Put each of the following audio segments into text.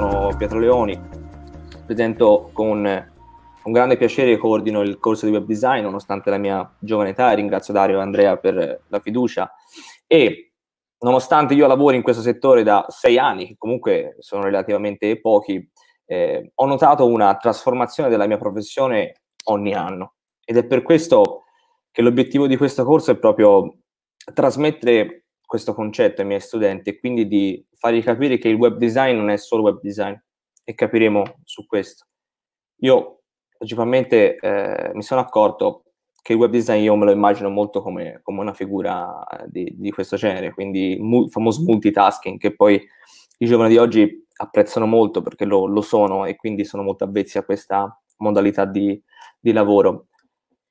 sono Pietro Leoni, presento con un grande piacere e coordino il corso di web design nonostante la mia giovane età e ringrazio Dario e Andrea per la fiducia e nonostante io lavori in questo settore da sei anni, che comunque sono relativamente pochi, eh, ho notato una trasformazione della mia professione ogni anno ed è per questo che l'obiettivo di questo corso è proprio trasmettere questo concetto ai miei studenti e quindi di fargli capire che il web design non è solo web design e capiremo su questo. Io principalmente eh, mi sono accorto che il web design io me lo immagino molto come, come una figura eh, di, di, questo genere, quindi il famoso multitasking che poi i giovani di oggi apprezzano molto perché lo, lo sono e quindi sono molto avvezzi a questa modalità di, di lavoro.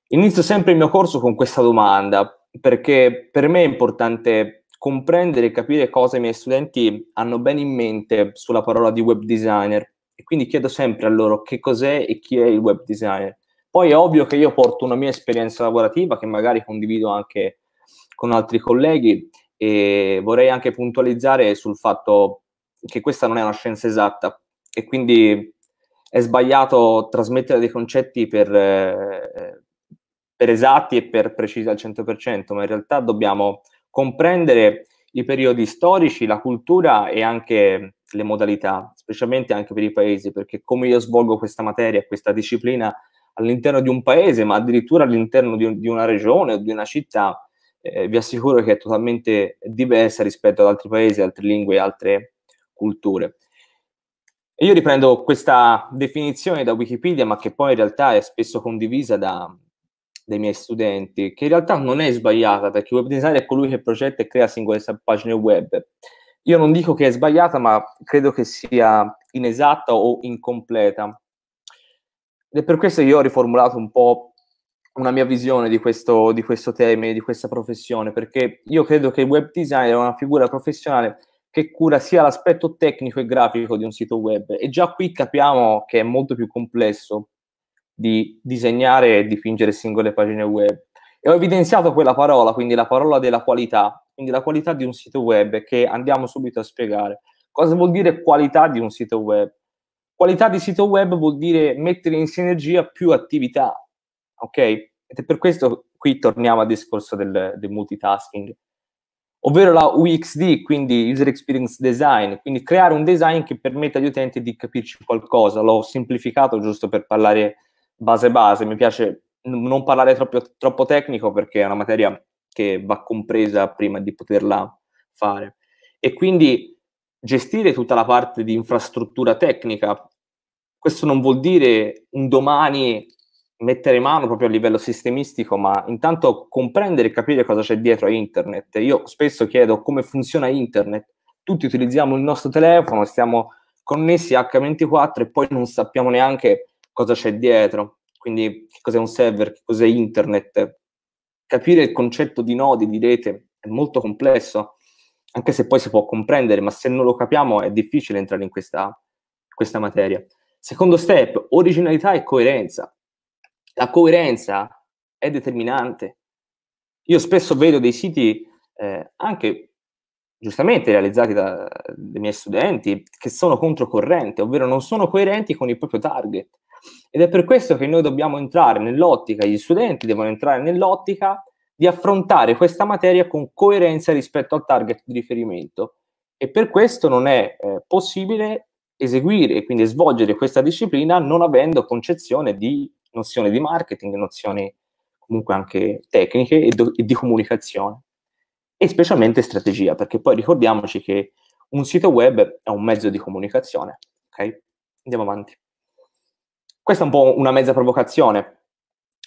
Inizio sempre il mio corso con questa domanda perché per me è importante comprendere e capire cosa i miei studenti hanno bene in mente sulla parola di web designer e quindi chiedo sempre a loro che cos'è e chi è il web designer. Poi è ovvio che io porto una mia esperienza lavorativa che magari condivido anche con altri colleghi e vorrei anche puntualizzare sul fatto che questa non è una scienza esatta e quindi è sbagliato trasmettere dei concetti per, eh, per esatti e per precisi al 100%, ma in realtà dobbiamo comprendere i periodi storici, la cultura e anche le modalità, specialmente anche per i paesi, perché come io svolgo questa materia, questa disciplina all'interno di un paese, ma addirittura all'interno di, di una regione o di una città, eh, vi assicuro che è totalmente diversa rispetto ad altri paesi, altre lingue, altre culture. E io riprendo questa definizione da Wikipedia, ma che poi in realtà è spesso condivisa da, dei miei studenti, che in realtà non è sbagliata, perché il web designer è colui che progetta e crea singole pagine web. Io non dico che è sbagliata, ma credo che sia inesatta o incompleta. Ed è per questo che io ho riformulato un po' una mia visione di questo, di questo tema e di questa professione, perché io credo che il web designer è una figura professionale che cura sia l'aspetto tecnico e grafico di un sito web. E già qui capiamo che è molto più complesso di disegnare e dipingere singole pagine web. E ho evidenziato quella parola, quindi la parola della qualità, quindi la qualità di un sito web che andiamo subito a spiegare. Cosa vuol dire qualità di un sito web? Qualità di sito web vuol dire mettere in sinergia più attività, ok? Ed è per questo qui torniamo al discorso del, del multitasking ovvero la UXD, quindi User Experience Design, quindi creare un design che permetta agli utenti di capirci qualcosa. L'ho semplificato giusto per parlare base base, mi piace n- non parlare troppo, troppo tecnico perché è una materia che va compresa prima di poterla fare. E quindi gestire tutta la parte di infrastruttura tecnica, questo non vuol dire un domani mettere mano proprio a livello sistemistico, ma intanto comprendere e capire cosa c'è dietro a internet. Io spesso chiedo come funziona internet. Tutti utilizziamo il nostro telefono, stiamo connessi H24 e poi non sappiamo neanche cosa c'è dietro, quindi che cos'è un server, che cos'è internet. Capire il concetto di nodi, di rete, è molto complesso, anche se poi si può comprendere, ma se non lo capiamo è difficile entrare in questa, questa materia. Secondo step, originalità e coerenza. La coerenza è determinante. Io spesso vedo dei siti eh, anche giustamente realizzati da, dai miei studenti, che sono controcorrente, ovvero non sono coerenti con il proprio target. Ed è per questo che noi dobbiamo entrare nell'ottica, gli studenti devono entrare nell'ottica di affrontare questa materia con coerenza rispetto al target di riferimento. E per questo non è eh, possibile eseguire e quindi svolgere questa disciplina non avendo concezione di nozioni di marketing, nozioni comunque anche tecniche e, do- e di comunicazione e specialmente strategia, perché poi ricordiamoci che un sito web è un mezzo di comunicazione. Ok? Andiamo avanti. Questa è un po' una mezza provocazione,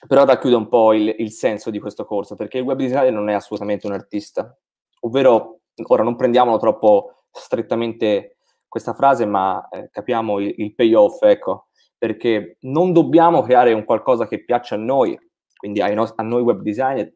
però racchiude un po' il, il senso di questo corso, perché il web designer non è assolutamente un artista, ovvero, ora non prendiamolo troppo strettamente questa frase, ma eh, capiamo il, il payoff, ecco, perché non dobbiamo creare un qualcosa che piaccia a noi, quindi ai no- a noi web designer,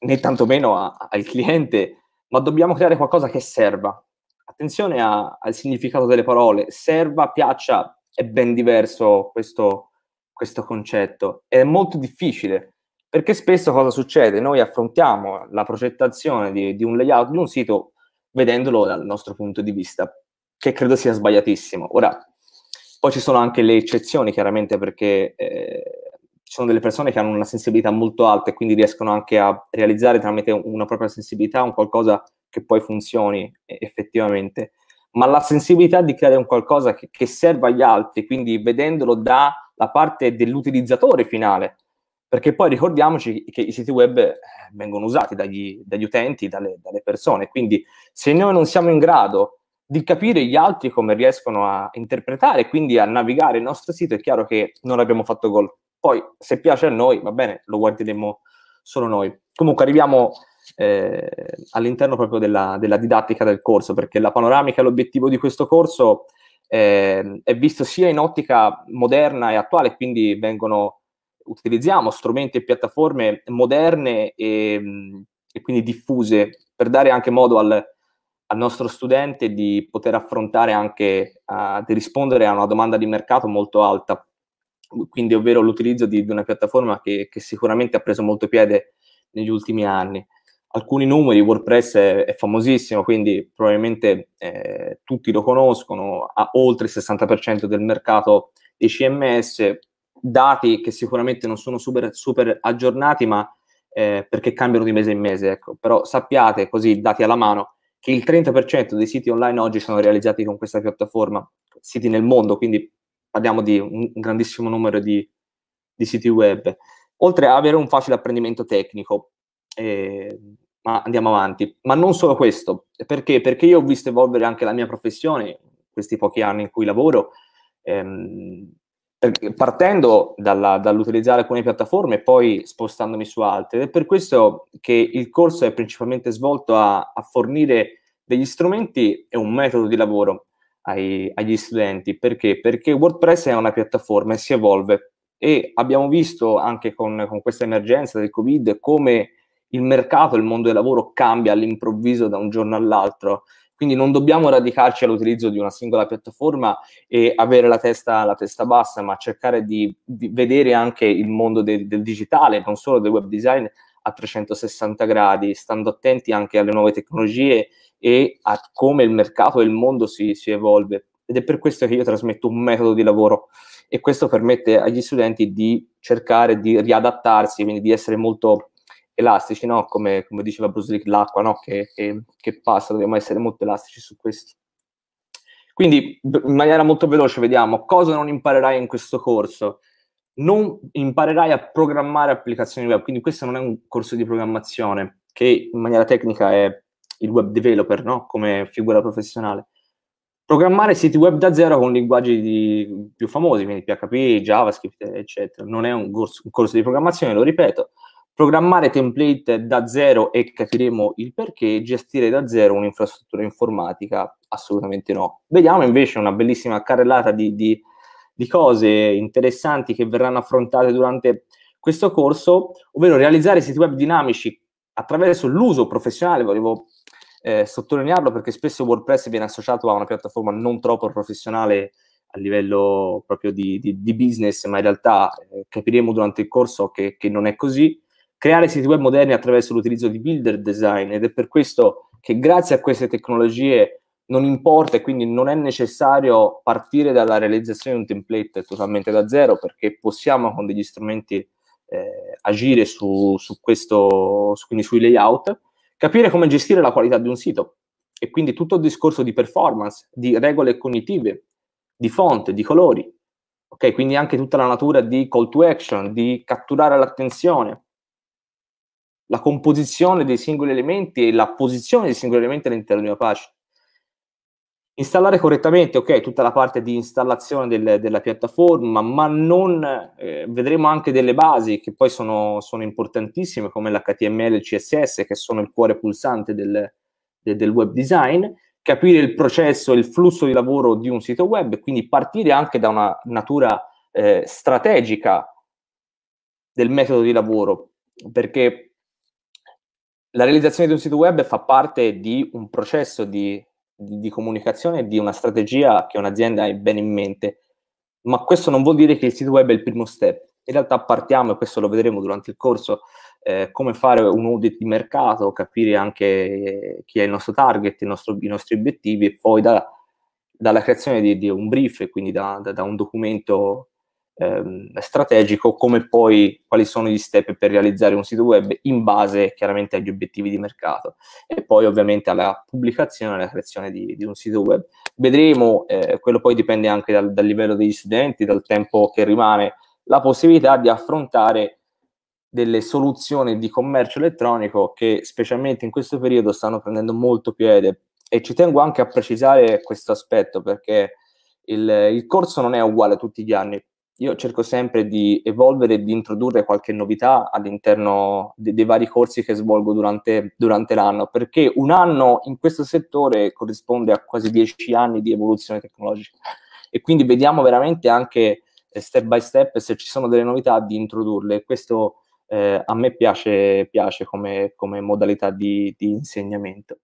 né tantomeno a, al cliente, ma dobbiamo creare qualcosa che serva. Attenzione a, al significato delle parole, serva, piaccia, è ben diverso questo, questo concetto. È molto difficile, perché spesso cosa succede? Noi affrontiamo la progettazione di, di un layout di un sito vedendolo dal nostro punto di vista, che credo sia sbagliatissimo. Ora, poi ci sono anche le eccezioni, chiaramente, perché eh, ci sono delle persone che hanno una sensibilità molto alta e quindi riescono anche a realizzare tramite una propria sensibilità un qualcosa che poi funzioni effettivamente, ma la sensibilità di creare un qualcosa che, che serva agli altri, quindi vedendolo dalla parte dell'utilizzatore finale, perché poi ricordiamoci che i siti web eh, vengono usati dagli, dagli utenti, dalle, dalle, persone, quindi se noi non siamo in grado di capire gli altri come riescono a interpretare quindi a navigare il nostro sito, è chiaro che non abbiamo fatto gol. Poi, se piace a noi, va bene, lo guarderemo solo noi. Comunque, arriviamo eh, all'interno proprio della, della, didattica del corso, perché la panoramica, l'obiettivo di questo corso eh, è visto sia in ottica moderna e attuale, quindi vengono, utilizziamo strumenti e piattaforme moderne e, e quindi diffuse per dare anche modo al, al nostro studente di poter affrontare anche, uh, di rispondere a una domanda di mercato molto alta quindi ovvero l'utilizzo di, di una piattaforma che, che, sicuramente ha preso molto piede negli ultimi anni. Alcuni numeri, WordPress è, è famosissimo, quindi probabilmente eh, tutti lo conoscono, ha oltre il 60% del mercato dei CMS, dati che sicuramente non sono super, super aggiornati, ma eh, perché cambiano di mese in mese, ecco. però sappiate così, dati alla mano, che il 30% dei siti online oggi sono realizzati con questa piattaforma, siti nel mondo, quindi parliamo di un grandissimo numero di, di siti web, oltre ad avere un facile apprendimento tecnico. Eh, ma andiamo avanti. Ma non solo questo, perché? Perché io ho visto evolvere anche la mia professione, questi pochi anni in cui lavoro, ehm, partendo dalla, dall'utilizzare alcune piattaforme e poi spostandomi su altre. Ed è per questo che il corso è principalmente svolto a, a fornire degli strumenti e un metodo di lavoro ai, agli studenti. Perché? Perché WordPress è una piattaforma e si evolve e abbiamo visto anche con, con questa emergenza del Covid come il mercato, il mondo del lavoro cambia all'improvviso da un giorno all'altro. Quindi non dobbiamo radicarci all'utilizzo di una singola piattaforma e avere la testa, la testa bassa, ma cercare di, di, vedere anche il mondo del, del digitale, non solo del web design, a 360 gradi, stando attenti anche alle nuove tecnologie e a come il mercato e il mondo si, si evolve. Ed è per questo che io trasmetto un metodo di lavoro e questo permette agli studenti di cercare di riadattarsi, quindi di essere molto elastici, no? come, come, diceva Bruce Lee, l'acqua no? che, che, che, passa, dobbiamo essere molto elastici su questo. Quindi in maniera molto veloce vediamo cosa non imparerai in questo corso non imparerai a programmare applicazioni web, quindi questo non è un corso di programmazione che in maniera tecnica è il web developer, no? come figura professionale. Programmare siti web da zero con linguaggi di, più famosi, quindi PHP, JavaScript, eccetera. Non è un corso, un corso di programmazione, lo ripeto. Programmare template da zero e capiremo il perché, gestire da zero un'infrastruttura informatica, assolutamente no. Vediamo invece una bellissima carrellata di, di di cose interessanti che verranno affrontate durante questo corso, ovvero realizzare siti web dinamici attraverso l'uso professionale, volevo eh, sottolinearlo perché spesso WordPress viene associato a una piattaforma non troppo professionale a livello proprio di, di, di business, ma in realtà eh, capiremo durante il corso che, che non è così. Creare siti web moderni attraverso l'utilizzo di builder design ed è per questo che grazie a queste tecnologie non importa e quindi non è necessario partire dalla realizzazione di un template totalmente da zero perché possiamo con degli strumenti eh, agire su, su questo, quindi sui layout, capire come gestire la qualità di un sito e quindi tutto il discorso di performance, di regole cognitive, di font, di colori, ok? Quindi anche tutta la natura di call to action, di catturare l'attenzione, la composizione dei singoli elementi e la posizione dei singoli elementi all'interno di una pagina installare correttamente, ok, tutta la parte di installazione del, della piattaforma, ma non eh, vedremo anche delle basi che poi sono, sono, importantissime come l'HTML e il CSS che sono il cuore pulsante del, del, del, web design, capire il processo e il flusso di lavoro di un sito web, quindi partire anche da una natura eh, strategica del metodo di lavoro, perché la realizzazione di un sito web fa parte di un processo di di, di comunicazione e di una strategia che un'azienda ha bene in mente. Ma questo non vuol dire che il sito web è il primo step. In realtà partiamo, e questo lo vedremo durante il corso, eh, come fare un audit di mercato, capire anche chi è il nostro target, il nostro, i nostri obiettivi e poi da, dalla creazione di, di, un brief, quindi da, da, da un documento ehm, strategico, come poi quali sono gli step per realizzare un sito web in base chiaramente agli obiettivi di mercato e poi ovviamente alla pubblicazione e alla creazione di, di, un sito web. Vedremo, eh, quello poi dipende anche dal, dal livello degli studenti, dal tempo che rimane, la possibilità di affrontare delle soluzioni di commercio elettronico che specialmente in questo periodo stanno prendendo molto piede e ci tengo anche a precisare questo aspetto perché il, il corso non è uguale tutti gli anni io cerco sempre di evolvere e di introdurre qualche novità all'interno de- dei vari corsi che svolgo durante, durante, l'anno, perché un anno in questo settore corrisponde a quasi dieci anni di evoluzione tecnologica e quindi vediamo veramente anche eh, step by step se ci sono delle novità di introdurle. Questo eh, a me piace, piace come, come modalità di, di insegnamento.